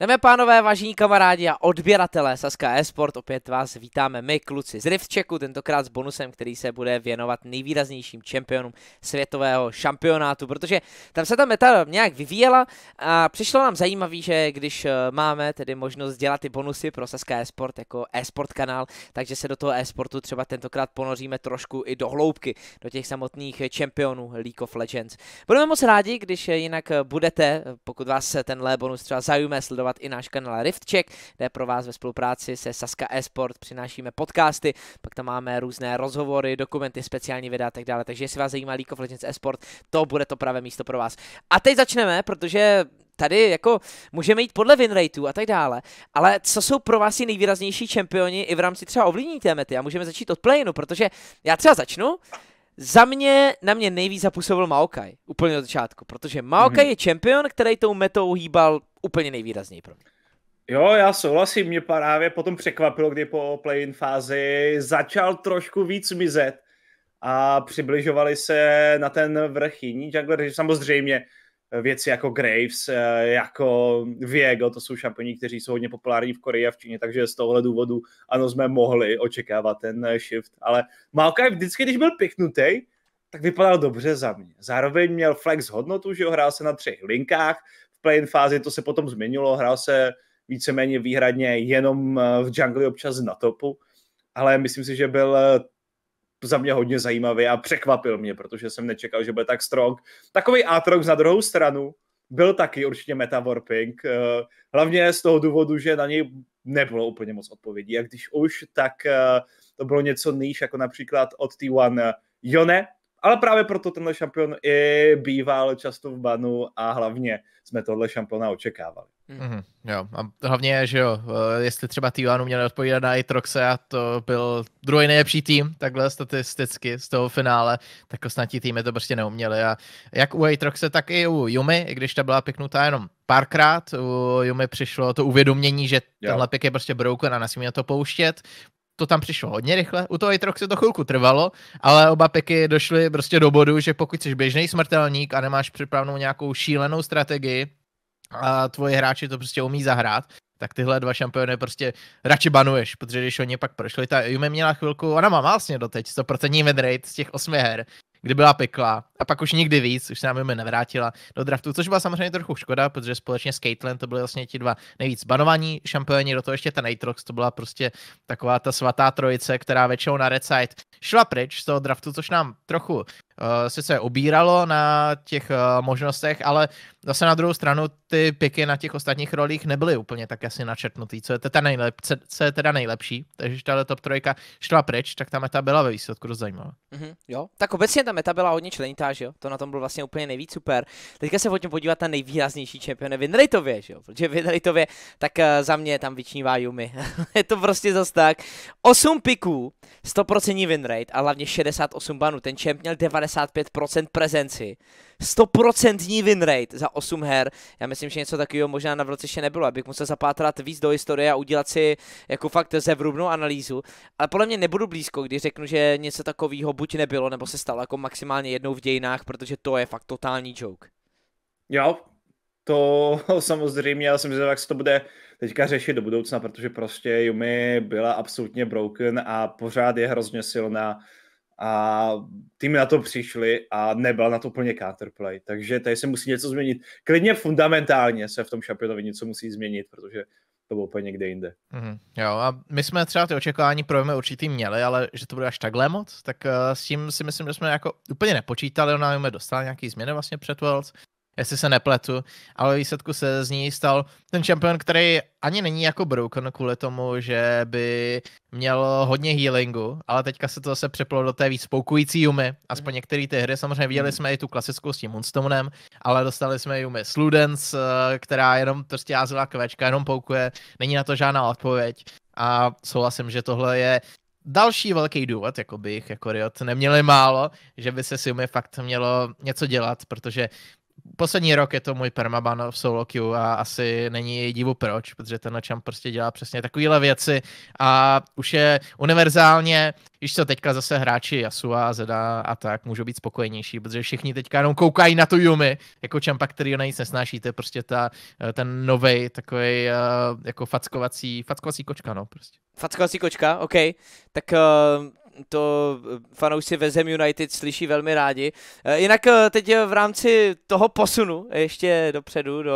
Dámy pánové, vážení kamarádi a odběratelé Saska Esport, opět vás vítáme my, kluci z Riftchecku, tentokrát s bonusem, který se bude věnovat nejvýraznějším čempionům světového šampionátu, protože tam se ta meta nějak vyvíjela a přišlo nám zajímavé, že když eh, máme tedy možnost dělat ty bonusy pro Saska Esport jako esport kanál, takže se do toho esportu třeba tentokrát ponoříme trošku i do hloubky, do těch samotných čempionů League of Legends. Budeme moc rádi, když eh, jinak eh, budete, pokud vás tenhle bonus třeba zajímá sledovat sledovat i náš kanál Riftcheck, kde pro vás ve spolupráci se Saska Esport přinášíme podcasty, pak tam máme různé rozhovory, dokumenty, speciální videa a tak dále. Takže jestli vás zajímá League of Legends Esport, to bude to pravé místo pro vás. A teď začneme, protože tady jako můžeme jít podle winrateů a tak dále, ale co jsou pro vás i nejvýraznější čempioni i v rámci třeba ovlivnění té mety a můžeme začít od playinu, protože já třeba začnu, za mě, na mě nejvíc zapůsobil Maokai, úplně od začátku, protože Maokai mm-hmm. je čempion, který tou metou hýbal úplně nejvýrazněji pro mě. Jo, já souhlasím, mě právě potom překvapilo, kdy po play-in fázi začal trošku víc mizet a přibližovali se na ten vrch jiní jungleři. Samozřejmě věci jako Graves, eh, jako Viego, to jsou šampioni, kteří jsou hodně populární v Koreji a v Číně, takže z tohohle důvodu ano, jsme mohli očekávat ten shift, ale Maokai vždycky, když byl pěknutý, tak vypadal dobře za mě. Zároveň měl flex hodnotu, že ho hrál se na třech linkách, play-in fázi to se potom změnilo, hrál se víceméně výhradně jenom eh, v džungli občas na topu, ale myslím si, že byl eh, za mě hodně zajímavý a překvapil mě, protože jsem nečekal, že bude tak strong. Takový Atrox na druhou stranu byl taky určitě metawarping, eh, hlavně z toho důvodu, že na něj nebylo úplně moc odpovědí a když už, tak to bylo něco níž, jako například od T1 Jone, ale právě proto tenhle šampion i býval často v banu a hlavně jsme tohle šampiona očekávali. Mm-hmm, jo, a hlavně, že jo, eh, jestli třeba Tijuanu měli odpovídat na Itroxe a to byl druhý nejlepší tým, takhle statisticky z toho finále, tak ostatní týmy to prostě neuměli a jak u Itroxe, tak i u Yumi, i když ta byla piknutá jenom párkrát, u Yumi přišlo to uvědomění, že jo. tenhle pik je prostě broken a nesmíme to pouštět, to tam přišlo hodně rychle, u toho Aatroxu to chvilku trvalo, ale oba peky došly prostě do bodu, že pokud jsi běžný smrtelník a nemáš připravenou nějakou šílenou strategii a tvoji hráči to prostě umí zahrát, tak tyhle dva šampiony prostě radši banuješ, protože když oni pak prošli, ta Yume měla chvilku, ona má vlastně doteď 100% win rate z těch osmi her, kdy byla pekla a pak už nikdy víc, už se nám Jume nevrátila do draftu, což byla samozřejmě trochu škoda, protože společně s Caitlyn to byly vlastně ti dva nejvíc banovaní šampioni, do toho ještě ten Nitrox, to byla prostě taková ta svatá trojice, která většinou na Red Side šla pryč z toho draftu, což nám trochu uh, sice obíralo na těch uh, možnostech, ale zase na druhou stranu ty piky na těch ostatních rolích nebyly úplně tak asi načetnutý, co je teda, nejlep, co je teda nejlepší, takže tahle top trojka šla pryč, tak ta meta byla ve výsledku dost zajímavá. Mm-hmm, jo, tak obecně ta meta byla hodně členitá, že jo, to na tom bylo vlastně úplně nejvíc super. Teďka se hodně podívat na nejvýraznější čempiony Winrateově, že jo, protože Winrateově tak uh, za mě tam vyčnívá Yumi. je to prostě zase tak. 8 piků, 100% win rate a hlavně 68 banů. Ten champ měl 95% prezenci. 100% win rate za 8 her. Já myslím, že něco takového možná na vlci ještě nebylo. Abych musel zapátrat víc do historie a udělat si jako fakt zevrubnou analýzu. Ale podle mě nebudu blízko, když řeknu, že něco takového buď nebylo, nebo se stalo jako maximálně jednou v dějinách, protože to je fakt totální joke. Jo, to samozřejmě, já jsem zvědavý, jak se to bude teďka řešit do budoucna, protože prostě Yumi byla absolutně broken a pořád je hrozně silná a týmy na to přišli a nebyla na to plně counterplay, takže tady se musí něco změnit. Klidně fundamentálně se v tom šampionovi něco musí změnit, protože to bylo úplně někde jinde. Mm, jo, a my jsme třeba ty očekávání pro Jumi určitý měli, ale že to bude až takhle moc, tak uh, s tím si myslím, že jsme jako úplně nepočítali, ona Jumi dostala nějaký změny vlastně před Worlds, jestli se nepletu, ale výsledku se z ní stal ten šampion, který ani není jako broken kvůli tomu, že by měl hodně healingu, ale teďka se to zase přeplo do té víc spoukující Jumy, aspoň některé ty hry, samozřejmě viděli jsme i tu klasickou s tím Moonstonem, ale dostali jsme Jumy Sludens, eh, která jenom prostě házela kvečka, jenom poukuje, není na to žádná odpověď. A souhlasím, že tohle je další velký důvod, jako bych jako Riot neměli málo, že by se s Yumi fakt mělo něco dělat, protože poslední rok je to můj permaban v solo queue a asi není divu proč, protože ten čem prostě dělá přesně takovéhle věci a už je univerzálně, když co teďka zase hráči a Zeda a tak můžou být spokojenější, protože všichni teďka jenom koukají na tu Yumi, jako Čampa, který ona nic nesnáší, to je prostě ta, eh, ten nový takový eh, jako fackovací, fackovací kočka, no prostě. Fackovací kočka, OK. Tak uh, to eh, fanoušci Zem United slyší velmi rádi. Eh, jinak eh, teď v rámci toho posunu ještě dopředu do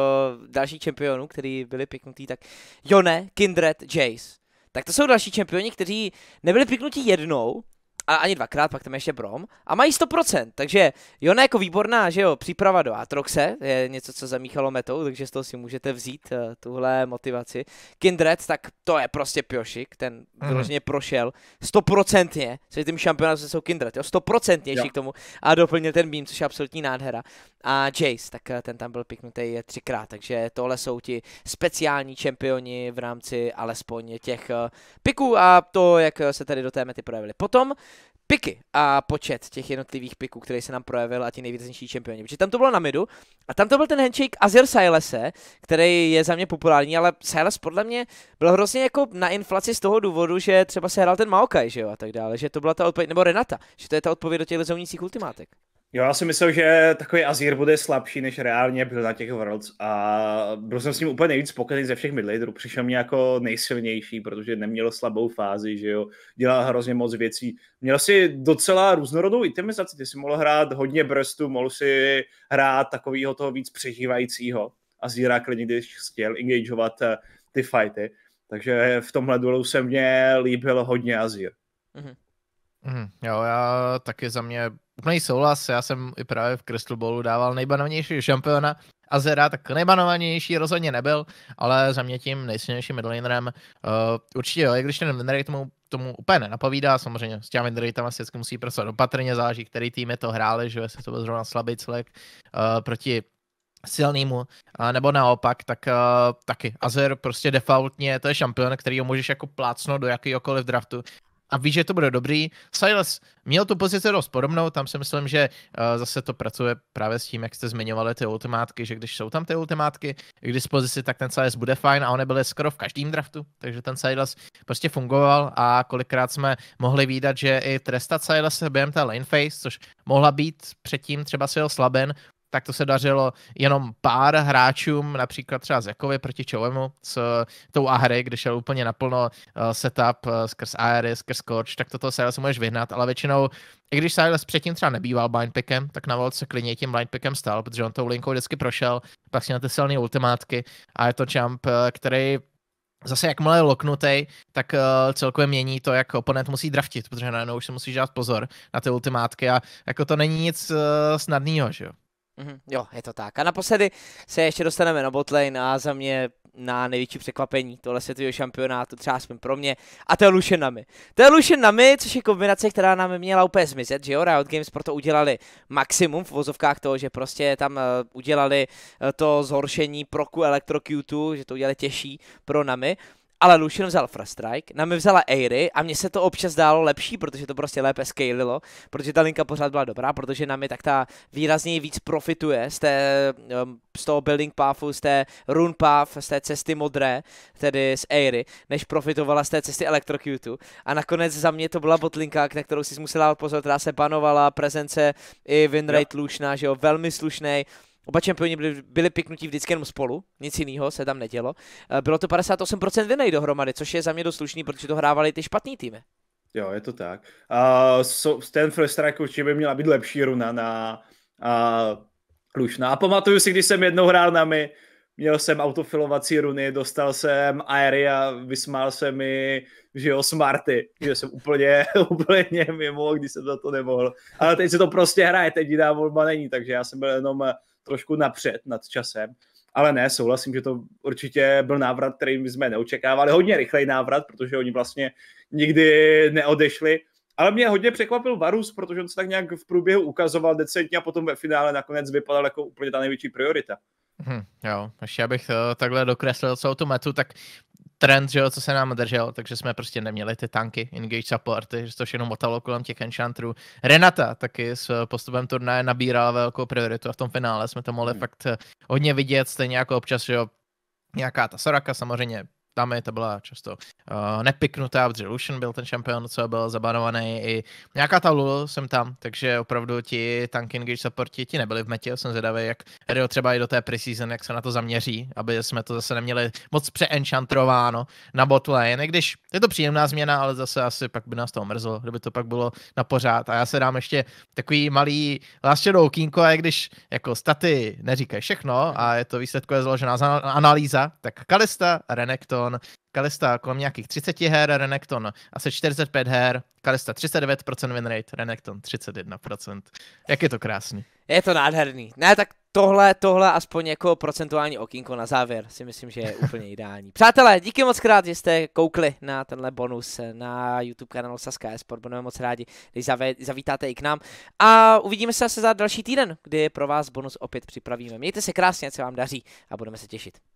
dalších čempionů, který byli piknutý, tak Jone, Kindred, Jace. Tak to jsou další čempioni, kteří nebyli piknutí jednou, a ani dvakrát, pak tam ještě Brom, a mají 100%, takže Jona jako výborná, že jo, příprava do Atroxe, je něco, co zamíchalo metou, takže z toho si můžete vzít uh, tuhle motivaci. Kindred, tak to je prostě piošik, ten mm-hmm. 100% je, se tím šampionátem jsou Kindred, jo, 100% ještě k tomu a doplnil ten beam, což je absolutní nádhera. A Jace, tak eh, ten tam byl piknutý třikrát, takže tohle jsou ti speciální čempioni v rámci alespoň těch uh, piků a to, jak se tady do té mety projevili. Potom piky a počet těch jednotlivých piků, který se nám projevil a ti nejvýraznější čempioni. Protože tam to bylo na midu a tam to byl ten handshake Azir Silese, který je za mě populární, ale Siles podle mě byl hrozně jako na inflaci z toho důvodu, že třeba se hrál ten Maokai, že jo, a tak dále, že to byla ta odpověď, nebo Renata, že to je ta odpověď do těch lezovnících ultimátek. Jo, já si myslel, že takový Azir bude slabší, než reálně byl na těch Worlds a byl jsem s ním úplně nejvíc spokojený ze všech midlaterů. Přišel mě jako nejsilnější, protože neměl slabou fázi, že jo, dělal hrozně moc věcí. Měl si docela různorodou itemizaci, ty si mohl hrát hodně brstu, mohl si hrát takového toho víc přežívajícího. Azira klidně, když chtěl engageovat eh, ty fighty. Takže v tomhle duelu se mě líbil hodně Azir. Mm-hmm. Mm, jo, já taky za mě úplný souhlas, já jsem i právě v Crystal Ballu dával nejbanovanější šampiona Azera, tak nejbanovanější rozhodně nebyl, ale za mě tím nejsilnějším midlanerem uh, eh, určitě jo, i když ten winrate tomu, tomu úplně nenapovídá, samozřejmě s těmi winratama tam asi musí pracovat opatrně, záží, který týmy to hráli, že jestli to byl zrovna slabý celek uh, eh, proti silnýmu, eh, nebo naopak, tak uh, taky. Azer prostě defaultně to je šampion, který ho můžeš jako plácnout do jakýkoliv draftu a víš, že to bude dobrý. Silas měl tu pozici dost podobnou, tam si myslím, že uh, zase to pracuje právě s tím, jak jste zmiňovali ty ultimátky, že když jsou tam ty ultimátky k dispozici, tak ten Silas bude fajn a one byly skoro v každém draftu, takže ten Silas prostě fungoval a kolikrát jsme mohli výdat, že i trestat Silas během té lane phase, což mohla být předtím třeba svého slaben, tak to se dařilo jenom pár hráčům, například třeba Zekovi proti Čovemu s eh, tou Ahry, kde šel úplně naplno eh, setup eh, skrz Aery, skrz Korč, tak toto se můžeš vyhnat, ale většinou i když Silas předtím třeba nebýval blindpickem, tak na se klidně tím blindpickem stal, protože on tou linkou vždycky prošel, pak si na ty silné ultimátky a je to champ, který zase jakmile je loknutý, tak uh, celkově mění to, jak oponent musí draftit, protože najednou už se musí dát pozor na ty ultimátky a jako to není nic uh, snadného, že jo. Mm-hmm, jo, je to tak. A naposledy se ještě dostaneme na botlane a za mě na největší překvapení tohle světového šampionátu, třeba aspoň pro mě, a to je Lucian Nami. To je Lucian Nami, což je kombinace, která nám měla úplně zmizet, že jo, Riot Games proto udělali maximum v vozovkách toho, že prostě tam eh, udělali eh, to zhoršení proku Electro Q2, že to udělali těžší pro Nami ale Lucian vzal First Strike, na mě vzala Airy a mně se to občas dálo lepší, protože to prostě lépe scalilo, protože ta linka pořád byla dobrá, protože na mě tak ta výrazně víc profituje z, té, z toho building pathu, z té run path, z té cesty modré, tedy z Airy, než profitovala z té cesty Electrocute. A nakonec za mě to byla botlinka, na kterou si musela pozor, která se banovala, prezence i winrate slušná, že jo, velmi slušnej, Oba čempioni byli, byli piknutí vždycky jenom spolu, nic jiného se tam nedělo. Eh, bylo to 58% vinej dohromady, což je za mě dost slušný, protože to hrávali ty špatný týmy. Jo, je to tak. Uh, so, ten first určitě by měla být lepší runa na uh, Lušna. A pamatuju si, když jsem jednou hrál na my, měl jsem autofilovací runy, dostal jsem a vysmál se mi, že jo, Smarty, že jsem úplně, úplně mimo, když jsem za to nemohl. Ale teď se to prostě hraje, teď jiná volba není, takže já jsem byl jenom trošku napřed nad časem. Ale ne, souhlasím, že to určitě byl návrat, který jsme neočekávali. Hodně rychlej návrat, protože oni vlastně nikdy neodešli. Ale mě hodně překvapil Varus, protože on se tak nějak v průběhu ukazoval decentně a potom ve finále nakonec vypadal jako úplně ta největší priorita. Hmm, jo, ještě abych uh, eh, takhle dokreslil celou tu metu, tak trend, že jo, co se nám držel, takže jsme prostě neměli ty tanky, engage supporty, že to všechno motalo kolem těch enchantrů. Renata taky s postupem turnaje nabírala velkou prioritu a v tom finále jsme to mohli hmm. fakt eh, hodně vidět, stejně jako občas, že jo, nějaká ta Soraka samozřejmě tam je, to byla často uh, nepiknutá, protože Lucian byl ten šampion, co byl zabanovaný i nějaká ta Lulu jsem tam, takže opravdu ti tank když supporti ti nebyli v metě, jsem zvědavý, jak Rio třeba i do té preseason, jak se na to zaměří, aby jsme to zase neměli moc přeenchantrováno na bot lane, když je to příjemná změna, ale zase asi pak by nás to omrzlo, kdyby to pak bylo na pořád a já se dám ještě takový malý shadow kínko, a když jako staty neříkají všechno a je to výsledkové založená analýza, tak Kalista, Renekton, Renekton, Kalista kolem nějakých 30 her, Renekton asi 45 her, Kalista 39% winrate, Renekton 31%. Jak je to krásný. Je to nádherný. Ne, tak tohle, tohle aspoň jako procentuální okýnko na závěr si myslím, že je úplně ideální. Přátelé, díky moc krát, že jste koukli na tenhle bonus na YouTube kanálu Saska Sport. Budeme moc rádi, když zavítáte i k nám. A uvidíme se zase za další týden, kdy pro vás bonus opět připravíme. Mějte se krásně, co vám daří a budeme se těšit.